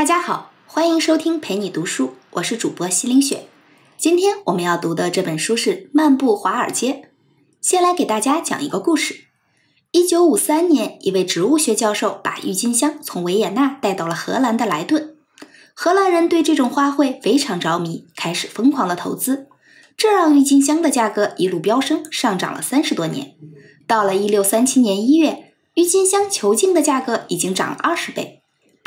大家好，欢迎收听陪你读书，我是主播西林雪。今天我们要读的这本书是《漫步华尔街》。先来给大家讲一个故事：一九五三年，一位植物学教授把郁金香从维也纳带到了荷兰的莱顿。荷兰人对这种花卉非常着迷，开始疯狂的投资，这让郁金香的价格一路飙升，上涨了三十多年。到了一六三七年一月，郁金香球茎的价格已经涨了二十倍。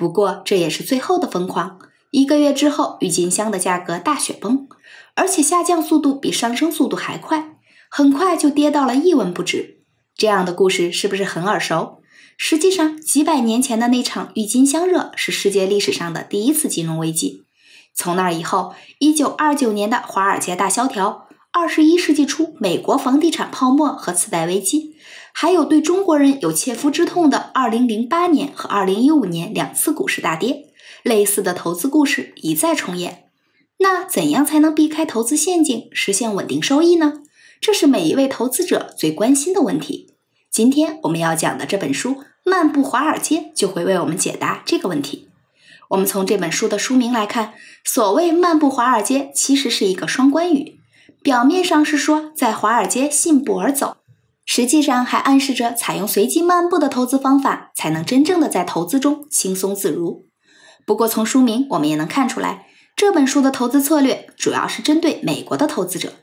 不过，这也是最后的疯狂。一个月之后，郁金香的价格大雪崩，而且下降速度比上升速度还快，很快就跌到了一文不值。这样的故事是不是很耳熟？实际上，几百年前的那场郁金香热是世界历史上的第一次金融危机。从那以后一九二九年的华尔街大萧条二十一世纪初美国房地产泡沫和次贷危机。还有对中国人有切肤之痛的2008年和2015年两次股市大跌，类似的投资故事一再重演。那怎样才能避开投资陷阱，实现稳定收益呢？这是每一位投资者最关心的问题。今天我们要讲的这本书《漫步华尔街》就会为我们解答这个问题。我们从这本书的书名来看，所谓“漫步华尔街”，其实是一个双关语，表面上是说在华尔街信步而走。实际上还暗示着采用随机漫步的投资方法，才能真正的在投资中轻松自如。不过从书名我们也能看出来，这本书的投资策略主要是针对美国的投资者，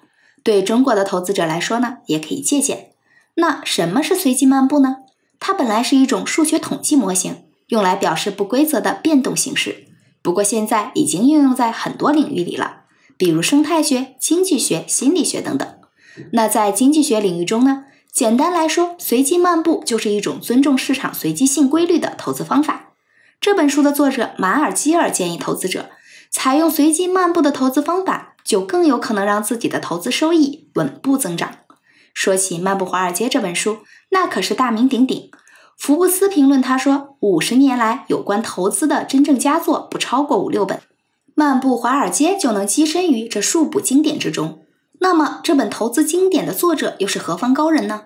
对中国的投资者来说呢，也可以借鉴。那什么是随机漫步呢？它本来是一种数学统计模型，用来表示不规则的变动形式。不过现在已经应用在很多领域里了，比如生态学、经济学、心理学等等。那在经济学领域中呢？简单来说，随机漫步就是一种尊重市场随机性规律的投资方法。这本书的作者马尔基尔建议投资者采用随机漫步的投资方法，就更有可能让自己的投资收益稳步增长。说起《漫步华尔街》这本书，那可是大名鼎鼎。福布斯评论他说：“五十年来，有关投资的真正佳作不超过五六本，《漫步华尔街》就能跻身于这数部经典之中。”那么，这本投资经典的作者又是何方高人呢？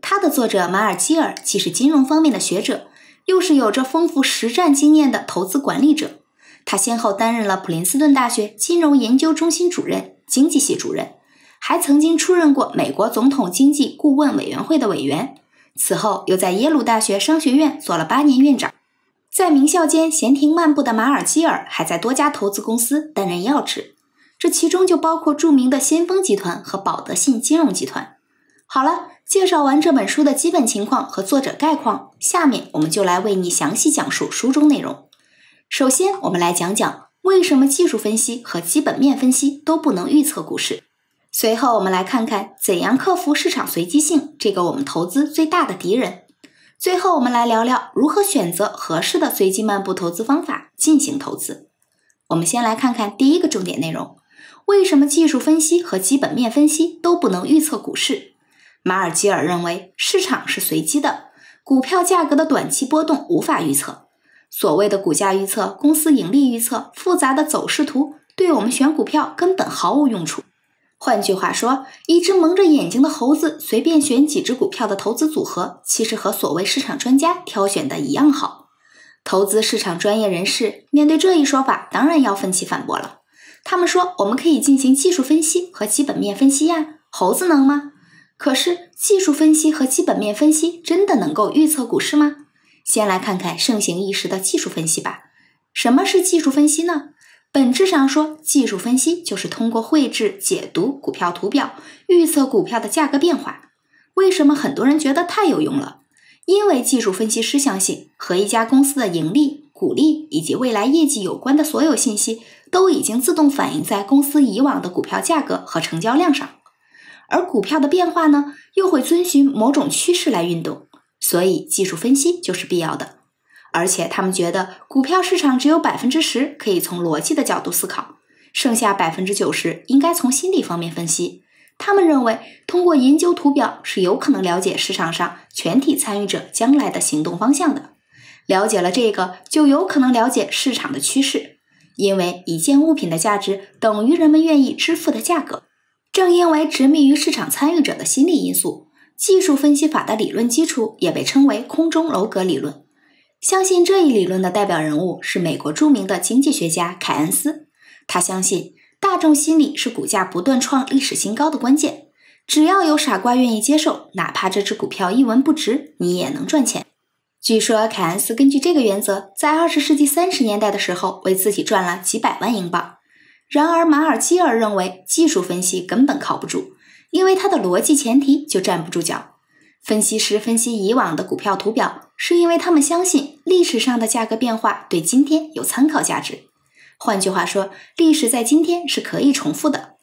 他的作者马尔基尔既是金融方面的学者，又是有着丰富实战经验的投资管理者。他先后担任了普林斯顿大学金融研究中心主任、经济系主任，还曾经出任过美国总统经济顾问委员会的委员。此后，又在耶鲁大学商学院做了八年院长。在名校间闲庭漫步的马尔基尔，还在多家投资公司担任要职。这其中就包括著名的先锋集团和保德信金融集团。好了，介绍完这本书的基本情况和作者概况，下面我们就来为你详细讲述书中内容。首先，我们来讲讲为什么技术分析和基本面分析都不能预测股市。随后，我们来看看怎样克服市场随机性，这个我们投资最大的敌人。最后，我们来聊聊如何选择合适的随机漫步投资方法进行投资。我们先来看看第一个重点内容。为什么技术分析和基本面分析都不能预测股市？马尔基尔认为，市场是随机的，股票价格的短期波动无法预测。所谓的股价预测、公司盈利预测、复杂的走势图，对我们选股票根本毫无用处。换句话说，一只蒙着眼睛的猴子随便选几只股票的投资组合，其实和所谓市场专家挑选的一样好。投资市场专业人士面对这一说法，当然要奋起反驳了。他们说我们可以进行技术分析和基本面分析呀，猴子能吗？可是技术分析和基本面分析真的能够预测股市吗？先来看看盛行一时的技术分析吧。什么是技术分析呢？本质上说，技术分析就是通过绘制、解读股票图表，预测股票的价格变化。为什么很多人觉得太有用了？因为技术分析师相信和一家公司的盈利、股利以及未来业绩有关的所有信息。都已经自动反映在公司以往的股票价格和成交量上，而股票的变化呢，又会遵循某种趋势来运动，所以技术分析就是必要的。而且他们觉得，股票市场只有百分之十可以从逻辑的角度思考，剩下百分之九十应该从心理方面分析。他们认为，通过研究图表是有可能了解市场上全体参与者将来的行动方向的，了解了这个，就有可能了解市场的趋势。因为一件物品的价值等于人们愿意支付的价格。正因为执迷于市场参与者的心理因素，技术分析法的理论基础也被称为“空中楼阁”理论。相信这一理论的代表人物是美国著名的经济学家凯恩斯。他相信大众心理是股价不断创历史新高的关键。只要有傻瓜愿意接受，哪怕这只股票一文不值，你也能赚钱。据说凯恩斯根据这个原则，在二十世纪三十年代的时候，为自己赚了几百万英镑。然而，马尔基尔认为技术分析根本靠不住，因为它的逻辑前提就站不住脚。分析师分析以往的股票图表，是因为他们相信历史上的价格变化对今天有参考价值。换句话说，历史在今天是可以重复的。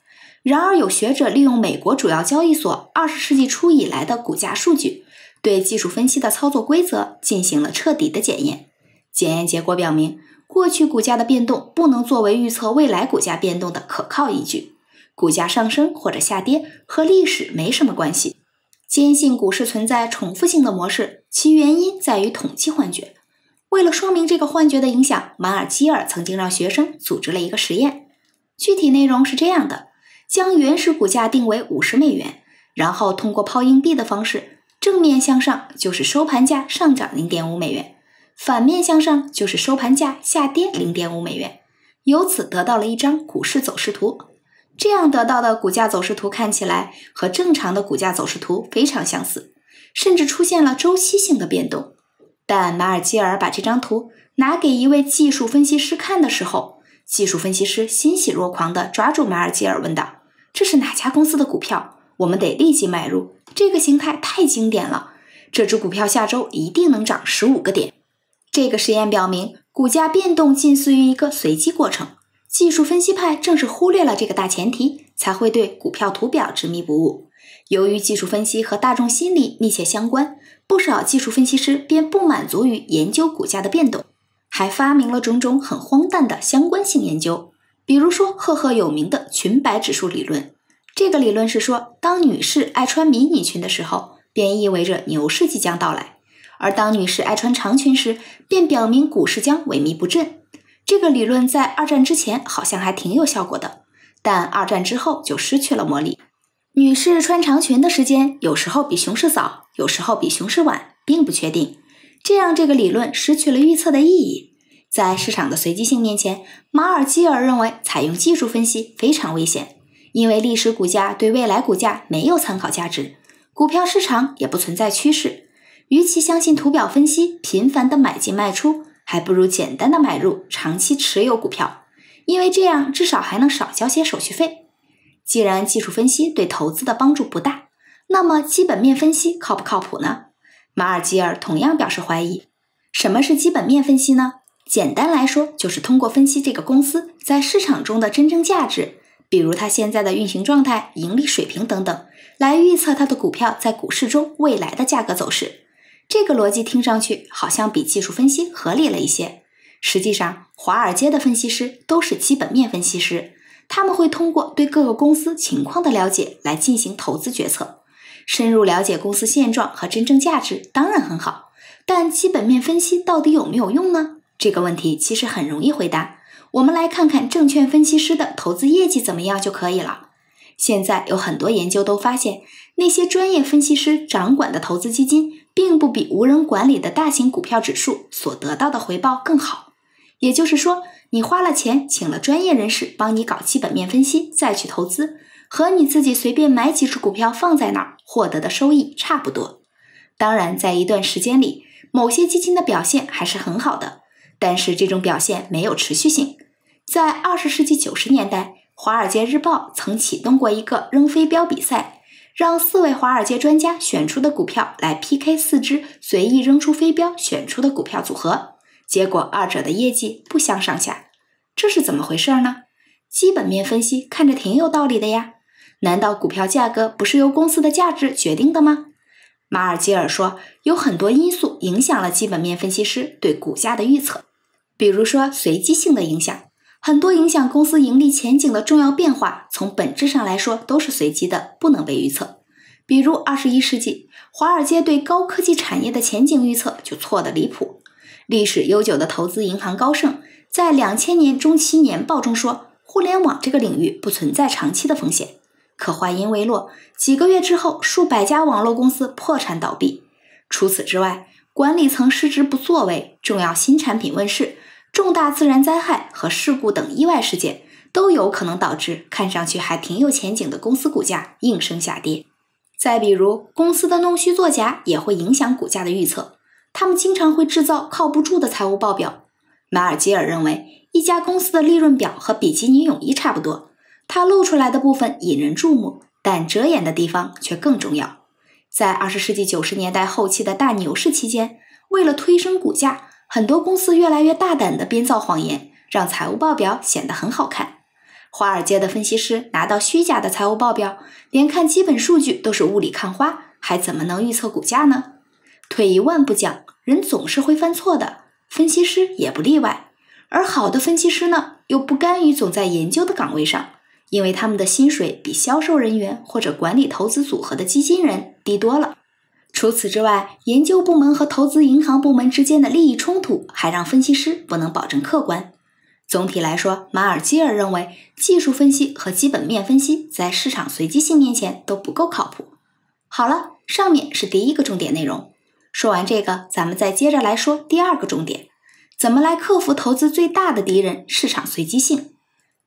然而，有学者利用美国主要交易所二十世纪初以来的股价数据。对技术分析的操作规则进行了彻底的检验，检验结果表明，过去股价的变动不能作为预测未来股价变动的可靠依据。股价上升或者下跌和历史没什么关系。坚信股市存在重复性的模式，其原因在于统计幻觉。为了说明这个幻觉的影响，马尔基尔曾经让学生组织了一个实验。具体内容是这样的：将原始股价定为五十美元，然后通过抛硬币的方式。正面向上就是收盘价上涨零点五美元，反面向上就是收盘价下跌零点五美元，由此得到了一张股市走势图。这样得到的股价走势图看起来和正常的股价走势图非常相似，甚至出现了周期性的变动。但马尔基尔把这张图拿给一位技术分析师看的时候，技术分析师欣喜若狂地抓住马尔基尔问道：“这是哪家公司的股票？我们得立即买入。”这个形态太经典了，这只股票下周一定能涨十五个点。这个实验表明，股价变动近似于一个随机过程。技术分析派正是忽略了这个大前提，才会对股票图表执迷不悟。由于技术分析和大众心理密切相关，不少技术分析师便不满足于研究股价的变动，还发明了种种很荒诞的相关性研究，比如说赫赫有名的“群白指数”理论。这个理论是说，当女士爱穿迷你裙的时候，便意味着牛市即将到来；而当女士爱穿长裙时，便表明股市将萎靡不振。这个理论在二战之前好像还挺有效果的，但二战之后就失去了魔力。女士穿长裙的时间有时候比熊市早，有时候比熊市晚，并不确定，这样这个理论失去了预测的意义。在市场的随机性面前，马尔基尔认为采用技术分析非常危险。因为历史股价对未来股价没有参考价值，股票市场也不存在趋势。与其相信图表分析，频繁的买进卖出，还不如简单的买入长期持有股票，因为这样至少还能少交些手续费。既然技术分析对投资的帮助不大，那么基本面分析靠不靠谱呢？马尔基尔同样表示怀疑。什么是基本面分析呢？简单来说，就是通过分析这个公司在市场中的真正价值。比如它现在的运行状态、盈利水平等等，来预测它的股票在股市中未来的价格走势。这个逻辑听上去好像比技术分析合理了一些。实际上，华尔街的分析师都是基本面分析师，他们会通过对各个公司情况的了解来进行投资决策。深入了解公司现状和真正价值当然很好，但基本面分析到底有没有用呢？这个问题其实很容易回答。我们来看看证券分析师的投资业绩怎么样就可以了。现在有很多研究都发现，那些专业分析师掌管的投资基金，并不比无人管理的大型股票指数所得到的回报更好。也就是说，你花了钱请了专业人士帮你搞基本面分析，再去投资，和你自己随便买几只股票放在那儿获得的收益差不多。当然，在一段时间里，某些基金的表现还是很好的，但是这种表现没有持续性。在二十世纪九十年代，华尔街日报曾启动过一个扔飞镖比赛，让四位华尔街专家选出的股票来 PK 四只随意扔出飞镖选出的股票组合，结果二者的业绩不相上下。这是怎么回事呢？基本面分析看着挺有道理的呀，难道股票价格不是由公司的价值决定的吗？马尔基尔说，有很多因素影响了基本面分析师对股价的预测，比如说随机性的影响。很多影响公司盈利前景的重要变化，从本质上来说都是随机的，不能被预测。比如二十一世纪，华尔街对高科技产业的前景预测就错得离谱。历史悠久的投资银行高盛在两千年中期年报中说，互联网这个领域不存在长期的风险。可话音未落，几个月之后，数百家网络公司破产倒闭。除此之外，管理层失职不作为，重要新产品问世。重大自然灾害和事故等意外事件都有可能导致看上去还挺有前景的公司股价应声下跌。再比如，公司的弄虚作假也会影响股价的预测。他们经常会制造靠不住的财务报表。马尔基尔认为，一家公司的利润表和比基尼泳衣差不多，它露出来的部分引人注目，但遮掩的地方却更重要。在二十世纪九十年代后期的大牛市期间，为了推升股价。很多公司越来越大胆地编造谎言，让财务报表显得很好看。华尔街的分析师拿到虚假的财务报表，连看基本数据都是雾里看花，还怎么能预测股价呢？退一万步讲，人总是会犯错的，分析师也不例外。而好的分析师呢，又不甘于总在研究的岗位上，因为他们的薪水比销售人员或者管理投资组合的基金人低多了。除此之外，研究部门和投资银行部门之间的利益冲突，还让分析师不能保证客观。总体来说，马尔基尔认为，技术分析和基本面分析在市场随机性面前都不够靠谱。好了，上面是第一个重点内容。说完这个，咱们再接着来说第二个重点：怎么来克服投资最大的敌人——市场随机性。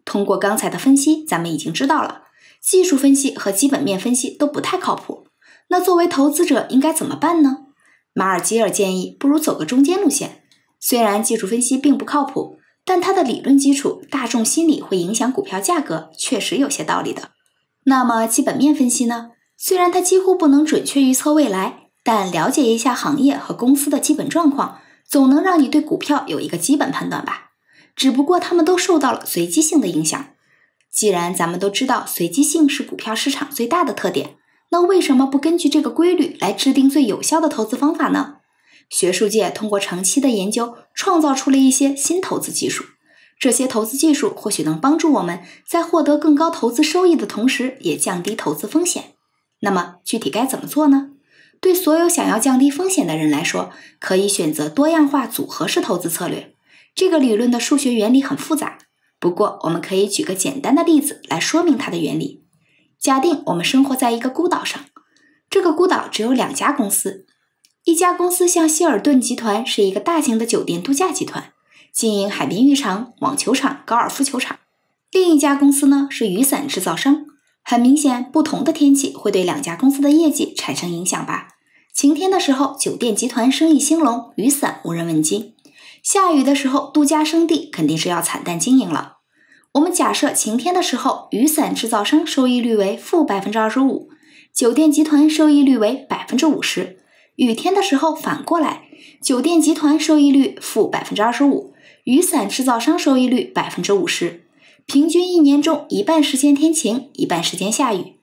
通过刚才的分析，咱们已经知道了，技术分析和基本面分析都不太靠谱。那作为投资者应该怎么办呢？马尔基尔建议，不如走个中间路线。虽然技术分析并不靠谱，但它的理论基础——大众心理会影响股票价格，确实有些道理的。那么基本面分析呢？虽然它几乎不能准确预测未来，但了解一下行业和公司的基本状况，总能让你对股票有一个基本判断吧。只不过他们都受到了随机性的影响。既然咱们都知道，随机性是股票市场最大的特点。那为什么不根据这个规律来制定最有效的投资方法呢？学术界通过长期的研究，创造出了一些新投资技术。这些投资技术或许能帮助我们在获得更高投资收益的同时，也降低投资风险。那么具体该怎么做呢？对所有想要降低风险的人来说，可以选择多样化组合式投资策略。这个理论的数学原理很复杂，不过我们可以举个简单的例子来说明它的原理。假定我们生活在一个孤岛上，这个孤岛只有两家公司，一家公司像希尔顿集团，是一个大型的酒店度假集团，经营海滨浴场、网球场、高尔夫球场；另一家公司呢是雨伞制造商。很明显，不同的天气会对两家公司的业绩产生影响吧？晴天的时候，酒店集团生意兴隆，雨伞无人问津；下雨的时候，度假胜地肯定是要惨淡经营了。我们假设晴天的时候，雨伞制造商收益率为负百分之二十五，酒店集团收益率为百分之五十。雨天的时候，反过来，酒店集团收益率负百分之二十五，雨伞制造商收益率百分之五十。平均一年中一半时间天晴，一半时间下雨。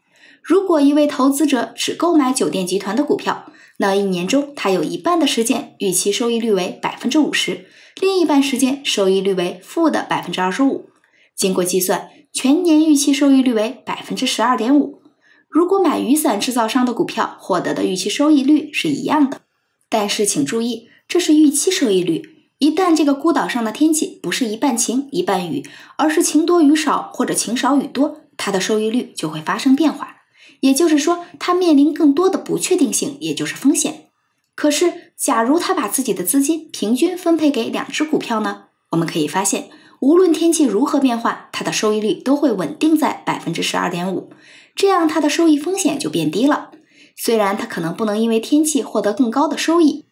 如果一位投资者只购买酒店集团的股票，那一年中他有一半的时间预期收益率为百分之五十，另一半时间收益率为负的百分之二十五。经过计算，全年预期收益率为百分之十二点五。如果买雨伞制造商的股票，获得的预期收益率是一样的。但是请注意，这是预期收益率。一旦这个孤岛上的天气不是一半晴一半雨，而是晴多雨少或者晴少雨多，它的收益率就会发生变化。也就是说，它面临更多的不确定性，也就是风险。可是，假如他把自己的资金平均分配给两只股票呢？我们可以发现。无论天气如何变化，它的收益率都会稳定在百分之十二点五，这样它的收益风险就变低了。虽然它可能不能因为天气获得更高的收益，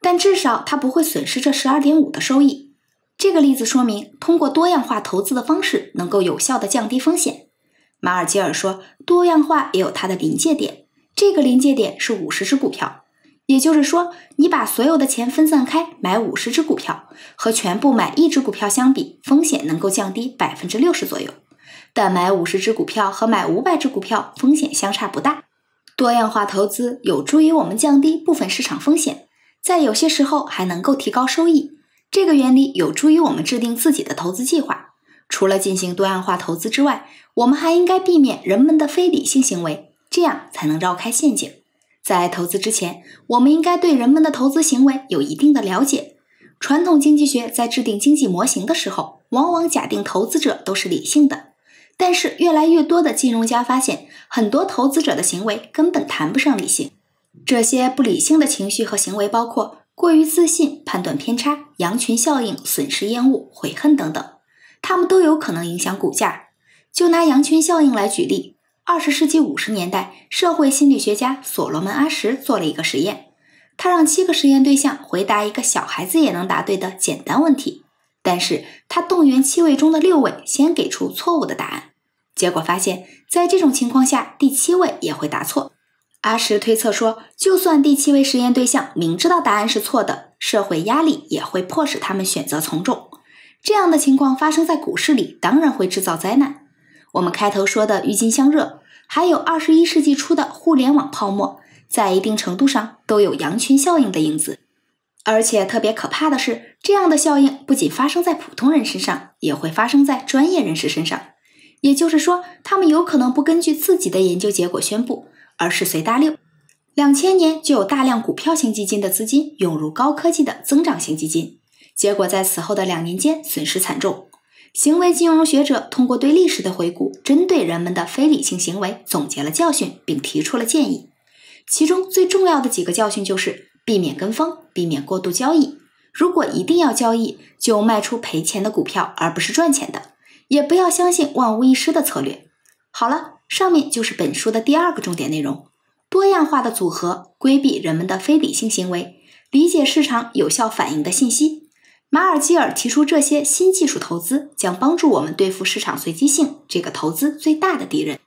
但至少它不会损失这十二点五的收益。这个例子说明，通过多样化投资的方式能够有效地降低风险。马尔基尔说，多样化也有它的临界点，这个临界点是五十只股票。也就是说，你把所有的钱分散开买五十只股票，和全部买一只股票相比，风险能够降低百分之六十左右。但买五十只股票和买五百只股票风险相差不大。多样化投资有助于我们降低部分市场风险，在有些时候还能够提高收益。这个原理有助于我们制定自己的投资计划。除了进行多样化投资之外，我们还应该避免人们的非理性行为，这样才能绕开陷阱。在投资之前，我们应该对人们的投资行为有一定的了解。传统经济学在制定经济模型的时候，往往假定投资者都是理性的。但是，越来越多的金融家发现，很多投资者的行为根本谈不上理性。这些不理性的情绪和行为包括过于自信、判断偏差、羊群效应、损失厌恶、悔恨等等，它们都有可能影响股价。就拿羊群效应来举例。二十世纪五十年代，社会心理学家所罗门·阿什做了一个实验。他让七个实验对象回答一个小孩子也能答对的简单问题，但是他动员七位中的六位先给出错误的答案。结果发现，在这种情况下，第七位也会答错。阿什推测说，就算第七位实验对象明知道答案是错的，社会压力也会迫使他们选择从众。这样的情况发生在股市里，当然会制造灾难。我们开头说的郁金香热，还有二十一世纪初的互联网泡沫，在一定程度上都有羊群效应的影子。而且特别可怕的是，这样的效应不仅发生在普通人身上，也会发生在专业人士身上。也就是说，他们有可能不根据自己的研究结果宣布，而是随大流。两千年就有大量股票型基金的资金涌入高科技的增长型基金，结果在此后的两年间损失惨重。行为金融学者通过对历史的回顾，针对人们的非理性行为总结了教训，并提出了建议。其中最重要的几个教训就是：避免跟风，避免过度交易。如果一定要交易，就卖出赔钱的股票，而不是赚钱的。也不要相信万无一失的策略。好了，上面就是本书的第二个重点内容：多样化的组合，规避人们的非理性行为，理解市场有效反应的信息。马尔基尔提出，这些新技术投资将帮助我们对付市场随机性这个投资最大的敌人。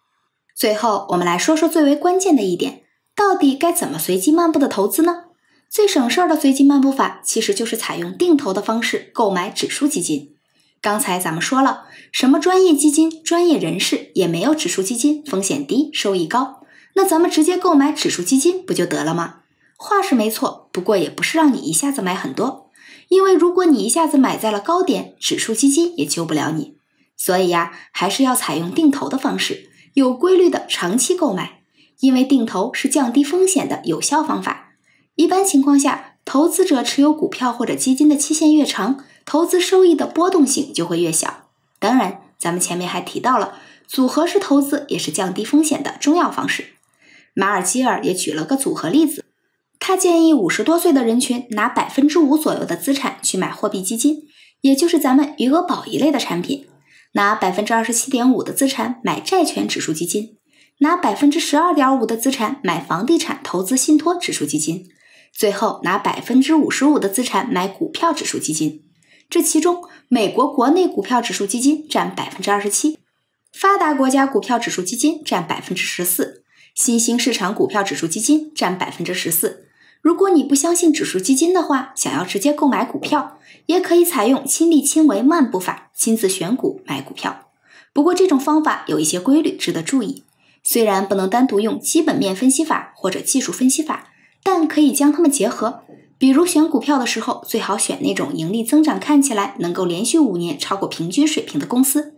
最后，我们来说说最为关键的一点：到底该怎么随机漫步的投资呢？最省事儿的随机漫步法其实就是采用定投的方式购买指数基金。刚才咱们说了，什么专业基金、专业人士也没有，指数基金风险低、收益高。那咱们直接购买指数基金不就得了吗？话是没错，不过也不是让你一下子买很多。因为如果你一下子买在了高点，指数基金也救不了你。所以呀，还是要采用定投的方式，有规律的长期购买。因为定投是降低风险的有效方法。一般情况下，投资者持有股票或者基金的期限越长，投资收益的波动性就会越小。当然，咱们前面还提到了组合式投资也是降低风险的重要方式。马尔基尔也举了个组合例子。他建议五十多岁的人群拿百分之五左右的资产去买货币基金，也就是咱们余额宝一类的产品；拿百分之二十七点五的资产买债券指数基金；拿百分之十二点五的资产买房地产投资信托指数基金；最后拿百分之五十五的资产买股票指数基金。这其中，美国国内股票指数基金占百分之二十七，发达国家股票指数基金占百分之十四，新兴市场股票指数基金占百分之十四。如果你不相信指数基金的话，想要直接购买股票，也可以采用亲力亲为漫步法，亲自选股买股票。不过这种方法有一些规律值得注意。虽然不能单独用基本面分析法或者技术分析法，但可以将它们结合。比如选股票的时候，最好选那种盈利增长看起来能够连续五年超过平均水平的公司，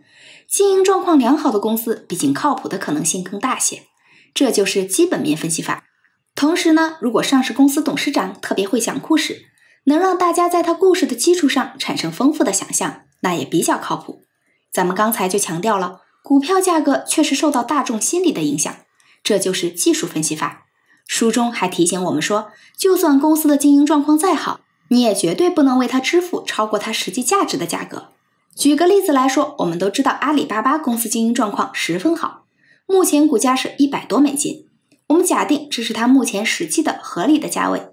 经营状况良好的公司，毕竟靠谱的可能性更大些。这就是基本面分析法。同时呢，如果上市公司董事长特别会讲故事，能让大家在他故事的基础上产生丰富的想象，那也比较靠谱。咱们刚才就强调了，股票价格确实受到大众心理的影响，这就是技术分析法。书中还提醒我们说，就算公司的经营状况再好，你也绝对不能为它支付超过它实际价值的价格。举个例子来说，我们都知道阿里巴巴公司经营状况十分好，目前股价是一百多美金。我们假定这是它目前实际的合理的价位，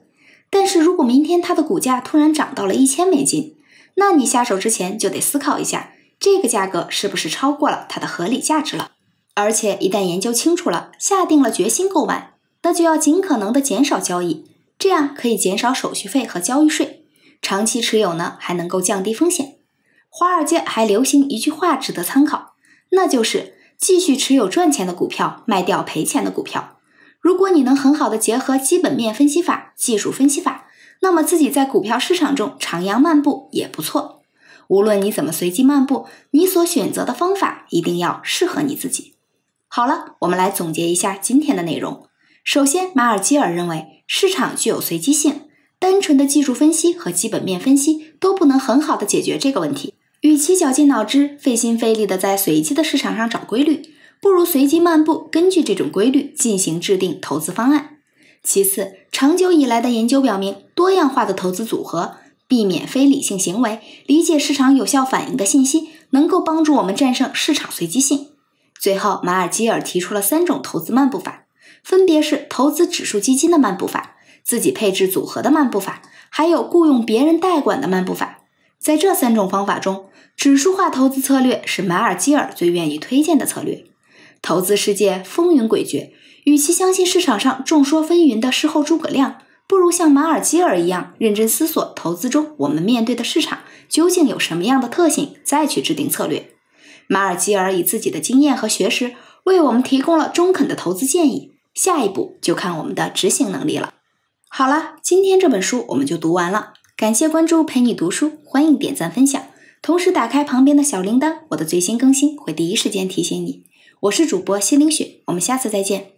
但是如果明天它的股价突然涨到了一千美金，那你下手之前就得思考一下，这个价格是不是超过了它的合理价值了？而且一旦研究清楚了，下定了决心购买，那就要尽可能的减少交易，这样可以减少手续费和交易税。长期持有呢，还能够降低风险。华尔街还流行一句话值得参考，那就是继续持有赚钱的股票，卖掉赔钱的股票。如果你能很好的结合基本面分析法、技术分析法，那么自己在股票市场中徜徉漫步也不错。无论你怎么随机漫步，你所选择的方法一定要适合你自己。好了，我们来总结一下今天的内容。首先，马尔基尔认为市场具有随机性，单纯的技术分析和基本面分析都不能很好的解决这个问题。与其绞尽脑汁、费心费力的在随机的市场上找规律。不如随机漫步，根据这种规律进行制定投资方案。其次，长久以来的研究表明，多样化的投资组合、避免非理性行为、理解市场有效反应的信息，能够帮助我们战胜市场随机性。最后，马尔基尔提出了三种投资漫步法，分别是投资指数基金的漫步法、自己配置组合的漫步法，还有雇佣别人代管的漫步法。在这三种方法中，指数化投资策略是马尔基尔最愿意推荐的策略。投资世界风云诡谲，与其相信市场上众说纷纭的事后诸葛亮，不如像马尔基尔一样认真思索投资中我们面对的市场究竟有什么样的特性，再去制定策略。马尔基尔以自己的经验和学识为我们提供了中肯的投资建议，下一步就看我们的执行能力了。好了，今天这本书我们就读完了，感谢关注陪你读书，欢迎点赞分享，同时打开旁边的小铃铛，我的最新更新会第一时间提醒你。我是主播心灵雪，我们下次再见。